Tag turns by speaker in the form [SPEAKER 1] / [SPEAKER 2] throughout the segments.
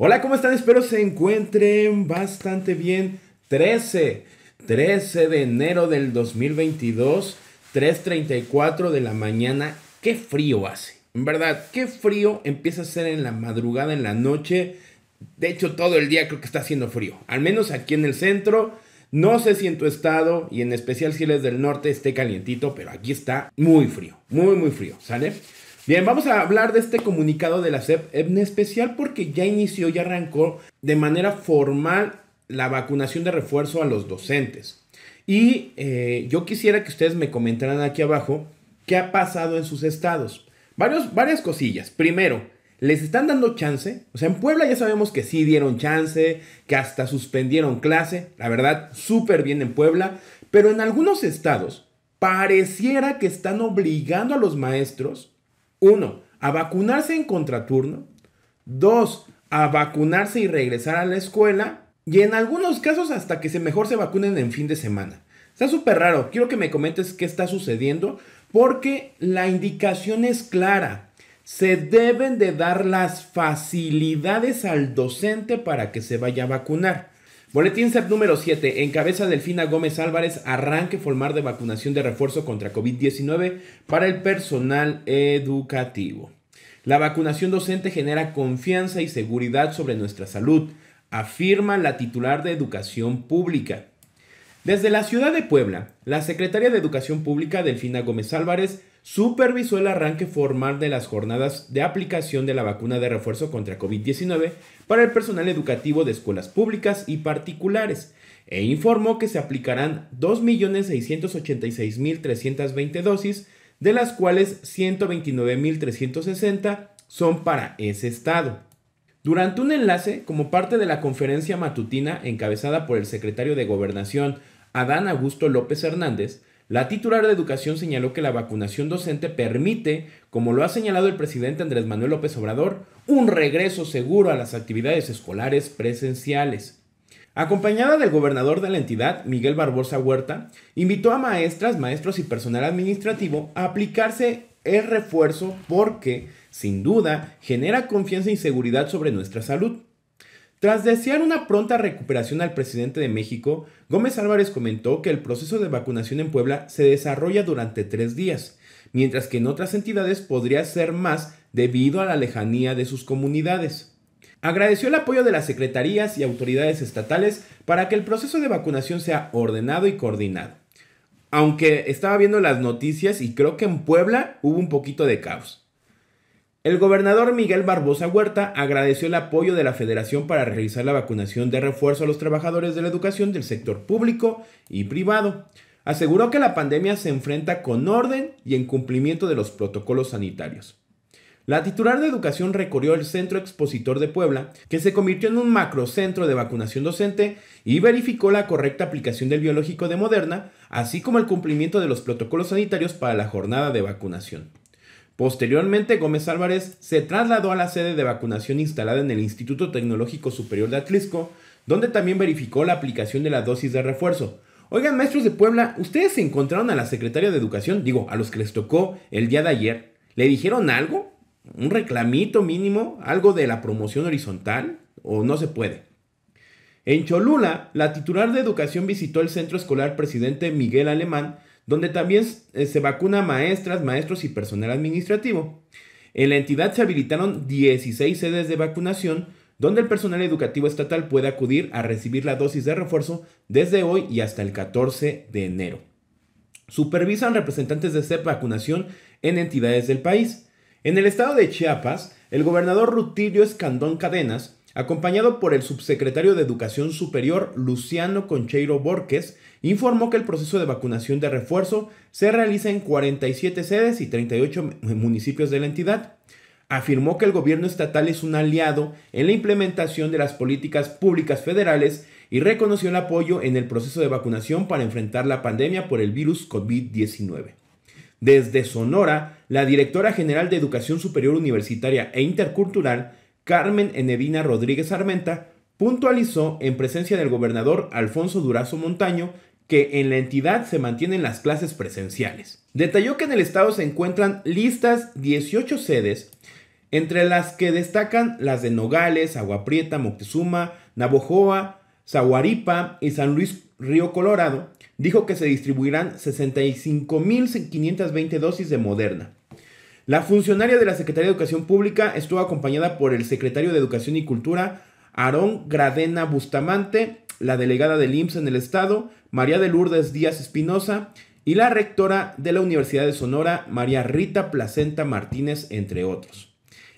[SPEAKER 1] Hola, ¿cómo están? Espero se encuentren bastante bien. 13, 13 de enero del 2022, 3.34 de la mañana. Qué frío hace, en verdad, qué frío empieza a ser en la madrugada, en la noche. De hecho, todo el día creo que está haciendo frío, al menos aquí en el centro. No sé si en tu estado y en especial si eres del norte esté calientito, pero aquí está muy frío, muy, muy frío, ¿sale? Bien, vamos a hablar de este comunicado de la CEP, en especial porque ya inició, ya arrancó de manera formal la vacunación de refuerzo a los docentes. Y eh, yo quisiera que ustedes me comentaran aquí abajo qué ha pasado en sus estados. Varios, varias cosillas. Primero, ¿les están dando chance? O sea, en Puebla ya sabemos que sí dieron chance, que hasta suspendieron clase. La verdad, súper bien en Puebla. Pero en algunos estados pareciera que están obligando a los maestros uno, A vacunarse en contraturno. Dos, A vacunarse y regresar a la escuela. Y en algunos casos hasta que se mejor se vacunen en fin de semana. Está súper raro. Quiero que me comentes qué está sucediendo porque la indicación es clara. Se deben de dar las facilidades al docente para que se vaya a vacunar. Boletín SEP número 7. En cabeza Delfina Gómez Álvarez arranque formar de vacunación de refuerzo contra COVID-19 para el personal educativo. La vacunación docente genera confianza y seguridad sobre nuestra salud, afirma la titular de Educación Pública. Desde la ciudad de Puebla, la secretaria de Educación Pública Delfina Gómez Álvarez supervisó el arranque formal de las jornadas de aplicación de la vacuna de refuerzo contra COVID-19 para el personal educativo de escuelas públicas y particulares e informó que se aplicarán 2.686.320 dosis, de las cuales 129.360 son para ese estado. Durante un enlace, como parte de la conferencia matutina encabezada por el secretario de Gobernación, Adán Augusto López Hernández, la titular de Educación señaló que la vacunación docente permite, como lo ha señalado el presidente Andrés Manuel López Obrador, un regreso seguro a las actividades escolares presenciales. Acompañada del gobernador de la entidad, Miguel Barbosa Huerta, invitó a maestras, maestros y personal administrativo a aplicarse el refuerzo porque sin duda, genera confianza y e seguridad sobre nuestra salud. Tras desear una pronta recuperación al presidente de México, Gómez Álvarez comentó que el proceso de vacunación en Puebla se desarrolla durante tres días, mientras que en otras entidades podría ser más debido a la lejanía de sus comunidades. Agradeció el apoyo de las secretarías y autoridades estatales para que el proceso de vacunación sea ordenado y coordinado. Aunque estaba viendo las noticias y creo que en Puebla hubo un poquito de caos. El gobernador Miguel Barbosa Huerta agradeció el apoyo de la Federación para realizar la vacunación de refuerzo a los trabajadores de la educación del sector público y privado. Aseguró que la pandemia se enfrenta con orden y en cumplimiento de los protocolos sanitarios. La titular de educación recorrió el Centro Expositor de Puebla, que se convirtió en un macrocentro de vacunación docente y verificó la correcta aplicación del biológico de Moderna, así como el cumplimiento de los protocolos sanitarios para la jornada de vacunación. Posteriormente, Gómez Álvarez se trasladó a la sede de vacunación instalada en el Instituto Tecnológico Superior de Atlisco, donde también verificó la aplicación de la dosis de refuerzo. Oigan, maestros de Puebla, ¿ustedes se encontraron a la secretaria de Educación? Digo, a los que les tocó el día de ayer. ¿Le dijeron algo? ¿Un reclamito mínimo? ¿Algo de la promoción horizontal? ¿O no se puede? En Cholula, la titular de Educación visitó el centro escolar presidente Miguel Alemán donde también eh, se vacuna maestras, maestros y personal administrativo. En la entidad se habilitaron 16 sedes de vacunación donde el personal educativo estatal puede acudir a recibir la dosis de refuerzo desde hoy y hasta el 14 de enero. Supervisan representantes de CEP vacunación en entidades del país. En el estado de Chiapas, el gobernador Rutilio Escandón Cadenas acompañado por el subsecretario de Educación Superior Luciano Concheiro Borges, informó que el proceso de vacunación de refuerzo se realiza en 47 sedes y 38 municipios de la entidad. Afirmó que el gobierno estatal es un aliado en la implementación de las políticas públicas federales y reconoció el apoyo en el proceso de vacunación para enfrentar la pandemia por el virus COVID-19. Desde Sonora, la directora general de Educación Superior Universitaria e Intercultural, Carmen Enedina Rodríguez Armenta, puntualizó en presencia del gobernador Alfonso Durazo Montaño que en la entidad se mantienen las clases presenciales. Detalló que en el estado se encuentran listas 18 sedes, entre las que destacan las de Nogales, Aguaprieta, Prieta, Moctezuma, Navojoa, Zaguaripa y San Luis Río Colorado. Dijo que se distribuirán 65.520 dosis de Moderna, la funcionaria de la Secretaría de Educación Pública estuvo acompañada por el secretario de Educación y Cultura, Aarón Gradena Bustamante, la delegada del IMSS en el Estado, María de Lourdes Díaz Espinosa, y la rectora de la Universidad de Sonora, María Rita Placenta Martínez, entre otros.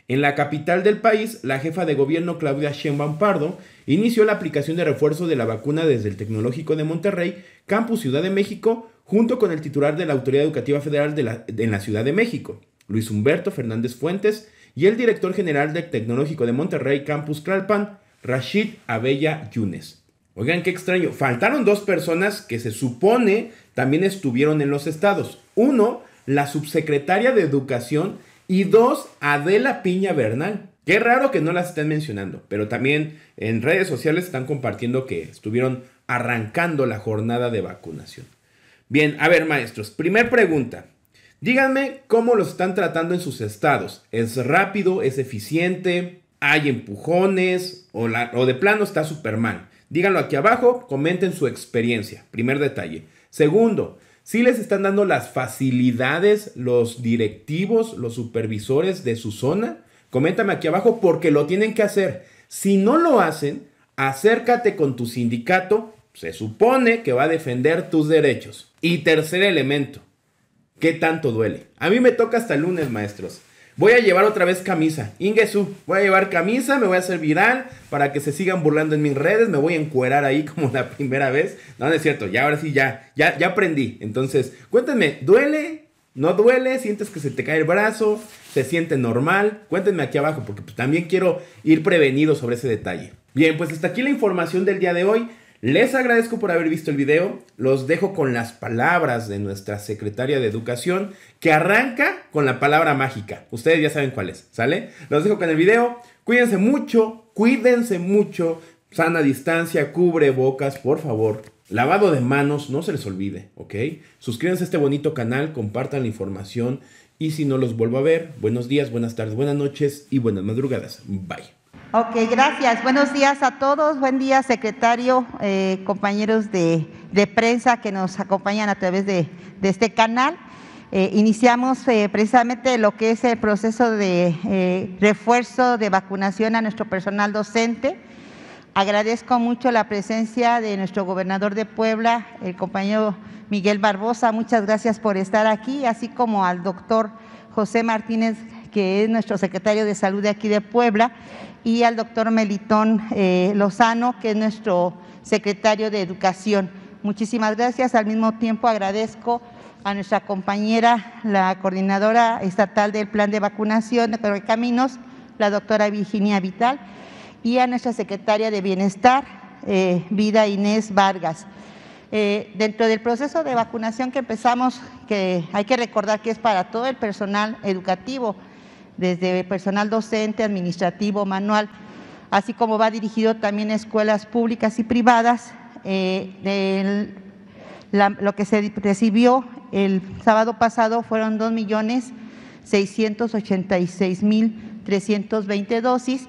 [SPEAKER 1] En la capital del país, la jefa de gobierno Claudia Sheinbaum Pardo inició la aplicación de refuerzo de la vacuna desde el Tecnológico de Monterrey, Campus Ciudad de México, junto con el titular de la Autoridad Educativa Federal en la Ciudad de México. Luis Humberto Fernández Fuentes y el director general del Tecnológico de Monterrey Campus Clalpan, Rashid Abella Yunes. Oigan, qué extraño. Faltaron dos personas que se supone también estuvieron en los estados. Uno, la subsecretaria de Educación y dos, Adela Piña Bernal. Qué raro que no las estén mencionando, pero también en redes sociales están compartiendo que estuvieron arrancando la jornada de vacunación. Bien, a ver maestros, primer pregunta. Díganme cómo los están tratando en sus estados. ¿Es rápido? ¿Es eficiente? ¿Hay empujones? ¿O, de plano está mal? Díganlo aquí abajo, comenten su experiencia. Primer detalle. Segundo, si ¿sí les están dando las facilidades los directivos, los supervisores de su zona, coméntame aquí abajo porque lo tienen que hacer. Si no lo hacen, acércate con tu sindicato, se supone que va a defender tus derechos. Y tercer elemento, ¿Qué tanto duele? A mí me toca hasta el lunes, maestros. Voy a llevar otra vez camisa. Ingesu, voy a llevar camisa, me voy a hacer viral para que se sigan burlando en mis redes. Me voy a encuerar ahí como la primera vez. No, no es cierto, ya ahora sí, ya, ya, ya aprendí. Entonces, cuéntenme, ¿duele? ¿No duele? ¿Sientes que se te cae el brazo? ¿Se siente normal? Cuéntenme aquí abajo porque pues también quiero ir prevenido sobre ese detalle. Bien, pues hasta aquí la información del día de hoy. Les agradezco por haber visto el video. Los dejo con las palabras de nuestra secretaria de Educación, que arranca con la palabra mágica. Ustedes ya saben cuál es, ¿sale? Los dejo con el video. Cuídense mucho, cuídense mucho. Sana distancia, cubre bocas, por favor. Lavado de manos, no se les olvide, ¿ok? Suscríbanse a este bonito canal, compartan la información y si no los vuelvo a ver, buenos días, buenas tardes, buenas noches y buenas madrugadas. Bye.
[SPEAKER 2] Ok, gracias. Buenos días a todos. Buen día, secretario, eh, compañeros de, prensa que nos acompañan a través de, este canal. Eh, iniciamos eh, precisamente lo que es el proceso de refuerzo de vacunación a nuestro personal docente. Agradezco mucho la presencia de nuestro gobernador de Puebla, el compañero Miguel Barbosa. Muchas gracias por estar aquí, así como al doctor José Martínez que es nuestro secretario de salud de aquí de Puebla, y al doctor Melitón eh, Lozano, que es nuestro secretario de Educación. Muchísimas gracias. Al mismo tiempo agradezco a nuestra compañera, la coordinadora estatal del plan de vacunación de Caminos, la doctora Virginia Vital, y a nuestra secretaria de Bienestar, eh, Vida Inés Vargas. Eh, dentro del proceso de vacunación que empezamos, que hay que recordar que es para todo el personal educativo, desde personal docente, administrativo, manual, así como va dirigido también a escuelas públicas y privadas. Eh, lo que se recibió el sábado pasado fueron 2.686.320 millones mil dosis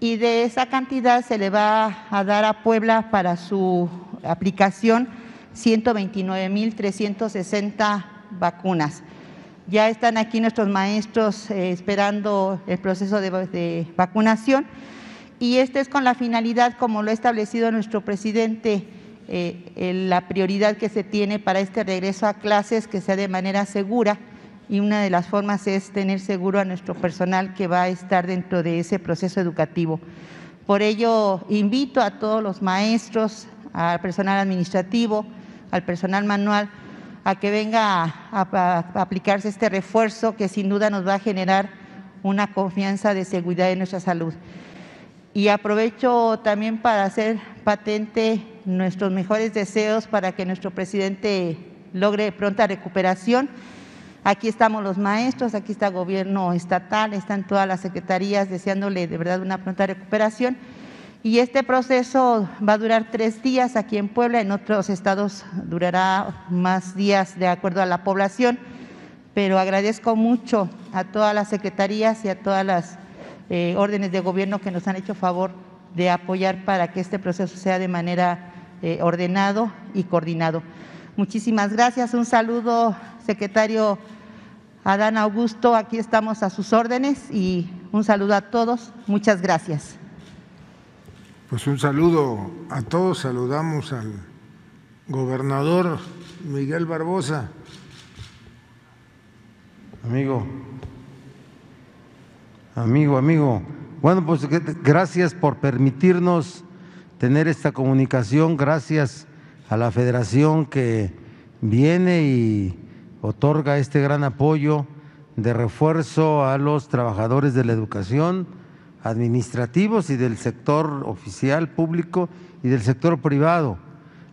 [SPEAKER 2] y de esa cantidad se le va a dar a Puebla para su aplicación 129.360 mil vacunas. Ya están aquí nuestros maestros eh, esperando el proceso de, vacunación y este es con la finalidad, como lo ha establecido nuestro presidente, eh, la prioridad que se tiene para este regreso a clases que sea de manera segura y una de las formas es tener seguro a nuestro personal que va a estar dentro de ese proceso educativo. Por ello, invito a todos los maestros, al personal administrativo, al personal manual, a que venga a, aplicarse este refuerzo que sin duda nos va a generar una confianza de seguridad en nuestra salud. Y aprovecho también para hacer patente nuestros mejores deseos para que nuestro presidente logre pronta recuperación. Aquí estamos los maestros, aquí está el gobierno estatal, están todas las secretarías deseándole de verdad una pronta recuperación. Y este proceso va a durar tres días aquí en Puebla, en otros estados durará más días de acuerdo a la población, pero agradezco mucho a todas las secretarías y a todas las eh, órdenes de gobierno que nos han hecho favor de apoyar para que este proceso sea de manera eh, ordenado y coordinado. Muchísimas gracias. Un saludo, secretario Adán Augusto. Aquí estamos a sus órdenes y un saludo a todos. Muchas gracias.
[SPEAKER 3] Pues un saludo a todos, saludamos al gobernador Miguel Barbosa, amigo, amigo, amigo. Bueno, pues gracias por permitirnos tener esta comunicación, gracias a la federación que viene y otorga este gran apoyo de refuerzo a los trabajadores de la educación administrativos y del sector oficial público y del sector privado.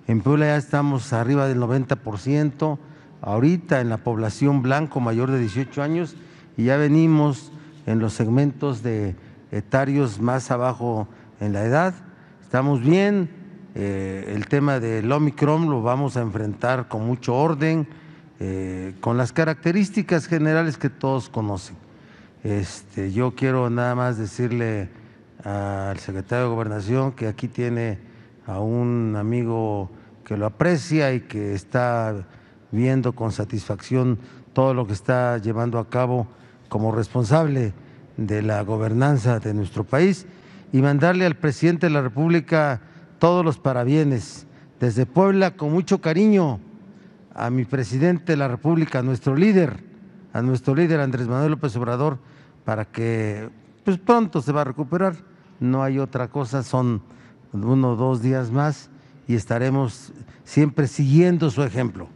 [SPEAKER 3] En Puebla ya estamos arriba del 90%, ahorita en la población blanco mayor de 18 años y ya venimos en los segmentos de etarios más abajo en la edad. Estamos bien, eh, el tema del Omicron lo vamos a enfrentar con mucho orden, eh, con las características generales que todos conocen. Este, yo quiero nada más decirle al secretario de Gobernación que aquí tiene a un amigo que lo aprecia y que está viendo con satisfacción todo lo que está llevando a cabo como responsable de la gobernanza de nuestro país y mandarle al presidente de la República todos los parabienes desde Puebla con mucho cariño a mi presidente de la República, nuestro líder a nuestro líder Andrés Manuel López Obrador para que pues, pronto se va a recuperar. No hay otra cosa, son uno o dos días más y estaremos siempre siguiendo su ejemplo,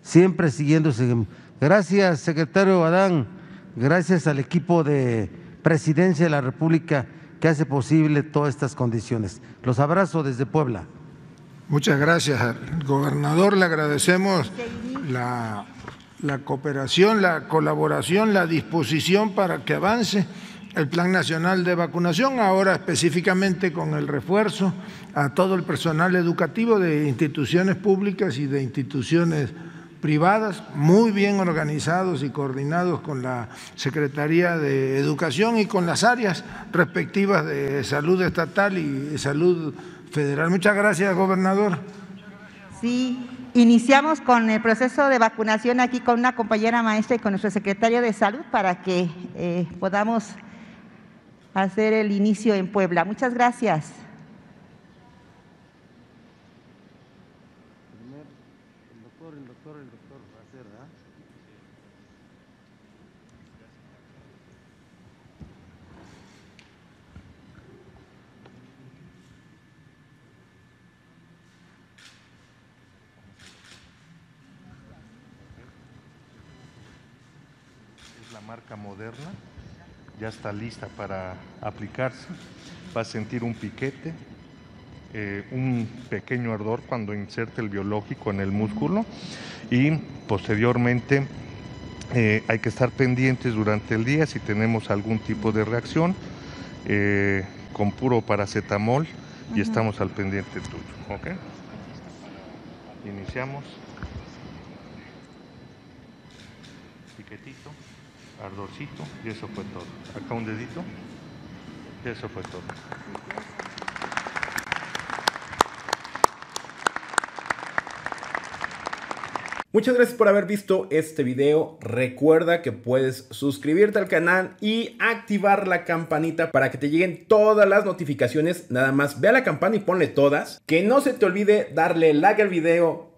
[SPEAKER 3] siempre siguiendo su ejemplo. Gracias, secretario Adán, gracias al equipo de Presidencia de la República que hace posible todas estas condiciones. Los abrazo desde Puebla. Muchas gracias, gobernador. Le agradecemos la la cooperación, la colaboración, la disposición para que avance el Plan Nacional de Vacunación, ahora específicamente con el refuerzo a todo el personal educativo de instituciones públicas y de instituciones privadas, muy bien organizados y coordinados con la Secretaría de Educación y con las áreas respectivas de salud estatal y salud federal. Muchas gracias, gobernador.
[SPEAKER 2] Sí, iniciamos con el proceso de vacunación aquí con una compañera maestra y con nuestro secretario de salud para que eh, podamos hacer el inicio en Puebla. Muchas gracias.
[SPEAKER 3] marca Moderna ya está lista para aplicarse. Va a sentir un piquete, eh, un pequeño ardor cuando inserte el biológico en el músculo y posteriormente eh, hay que estar pendientes durante el día si tenemos algún tipo de reacción eh, con puro paracetamol y estamos al pendiente tuyo. ¿okay? Iniciamos. Piquetito ardorcito, y eso fue todo. Acá un dedito, y eso fue todo.
[SPEAKER 1] Muchas gracias por haber visto este video. Recuerda que puedes suscribirte al canal y activar la campanita para que te lleguen todas las notificaciones. Nada más ve a la campana y ponle todas. Que no se te olvide darle like al video,